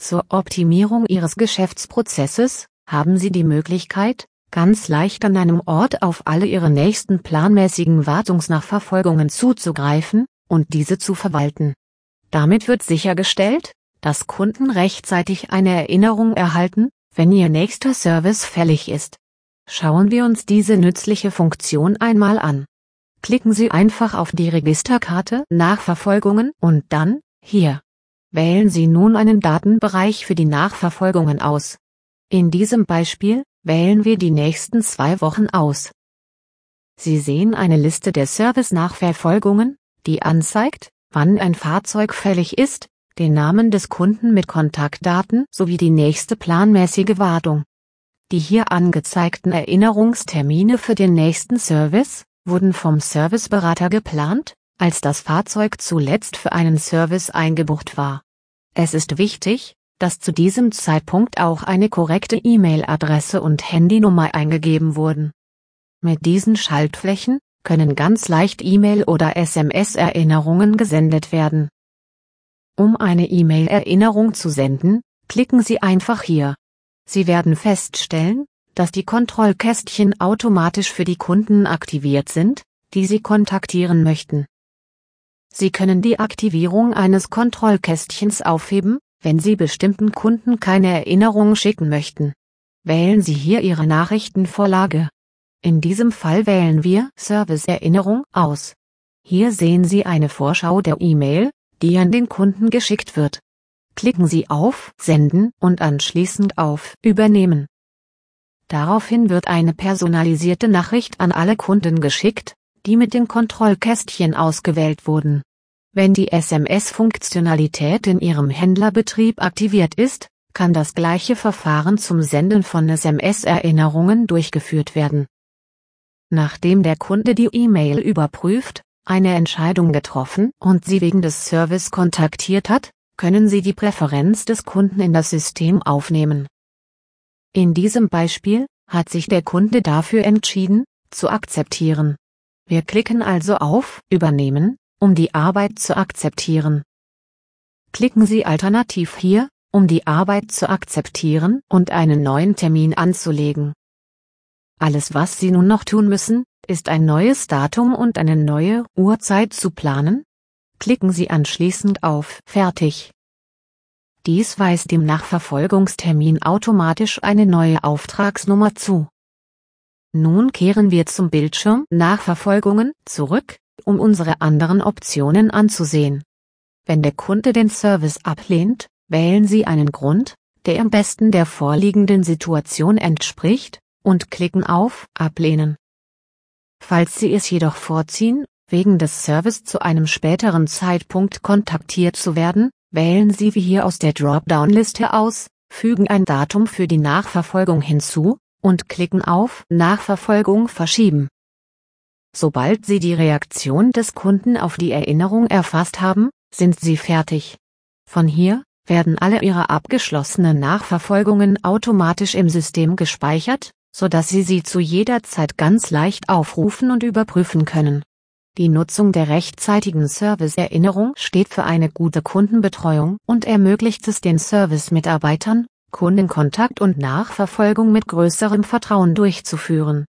Zur Optimierung Ihres Geschäftsprozesses haben Sie die Möglichkeit, ganz leicht an einem Ort auf alle Ihre nächsten planmäßigen Wartungsnachverfolgungen zuzugreifen und diese zu verwalten. Damit wird sichergestellt, dass Kunden rechtzeitig eine Erinnerung erhalten, wenn ihr nächster Service fällig ist. Schauen wir uns diese nützliche Funktion einmal an. Klicken Sie einfach auf die Registerkarte Nachverfolgungen und dann, hier, Wählen Sie nun einen Datenbereich für die Nachverfolgungen aus. In diesem Beispiel wählen wir die nächsten zwei Wochen aus. Sie sehen eine Liste der Service-Nachverfolgungen, die anzeigt, wann ein Fahrzeug fällig ist, den Namen des Kunden mit Kontaktdaten sowie die nächste planmäßige Wartung. Die hier angezeigten Erinnerungstermine für den nächsten Service wurden vom Serviceberater geplant als das Fahrzeug zuletzt für einen Service eingebucht war. Es ist wichtig, dass zu diesem Zeitpunkt auch eine korrekte E-Mail-Adresse und Handynummer eingegeben wurden. Mit diesen Schaltflächen können ganz leicht E-Mail- oder SMS-Erinnerungen gesendet werden. Um eine E-Mail-Erinnerung zu senden, klicken Sie einfach hier. Sie werden feststellen, dass die Kontrollkästchen automatisch für die Kunden aktiviert sind, die Sie kontaktieren möchten. Sie können die Aktivierung eines Kontrollkästchens aufheben, wenn Sie bestimmten Kunden keine Erinnerung schicken möchten. Wählen Sie hier Ihre Nachrichtenvorlage. In diesem Fall wählen wir Service Erinnerung aus. Hier sehen Sie eine Vorschau der E-Mail, die an den Kunden geschickt wird. Klicken Sie auf Senden und anschließend auf Übernehmen. Daraufhin wird eine personalisierte Nachricht an alle Kunden geschickt, die mit dem Kontrollkästchen ausgewählt wurden. Wenn die SMS-Funktionalität in Ihrem Händlerbetrieb aktiviert ist, kann das gleiche Verfahren zum Senden von SMS-Erinnerungen durchgeführt werden. Nachdem der Kunde die E-Mail überprüft, eine Entscheidung getroffen und Sie wegen des Service kontaktiert hat, können Sie die Präferenz des Kunden in das System aufnehmen. In diesem Beispiel hat sich der Kunde dafür entschieden, zu akzeptieren. Wir klicken also auf Übernehmen, um die Arbeit zu akzeptieren. Klicken Sie alternativ hier, um die Arbeit zu akzeptieren und einen neuen Termin anzulegen. Alles, was Sie nun noch tun müssen, ist ein neues Datum und eine neue Uhrzeit zu planen. Klicken Sie anschließend auf Fertig. Dies weist dem Nachverfolgungstermin automatisch eine neue Auftragsnummer zu. Nun kehren wir zum Bildschirm Nachverfolgungen zurück, um unsere anderen Optionen anzusehen. Wenn der Kunde den Service ablehnt, wählen Sie einen Grund, der am besten der vorliegenden Situation entspricht, und klicken auf Ablehnen. Falls Sie es jedoch vorziehen, wegen des Service zu einem späteren Zeitpunkt kontaktiert zu werden, wählen Sie wie hier aus der Dropdown-Liste aus, fügen ein Datum für die Nachverfolgung hinzu, und klicken auf Nachverfolgung verschieben. Sobald Sie die Reaktion des Kunden auf die Erinnerung erfasst haben, sind Sie fertig. Von hier werden alle Ihre abgeschlossenen Nachverfolgungen automatisch im System gespeichert, sodass Sie sie zu jeder Zeit ganz leicht aufrufen und überprüfen können. Die Nutzung der rechtzeitigen Serviceerinnerung steht für eine gute Kundenbetreuung und ermöglicht es den Service-Mitarbeitern, Kundenkontakt und Nachverfolgung mit größerem Vertrauen durchzuführen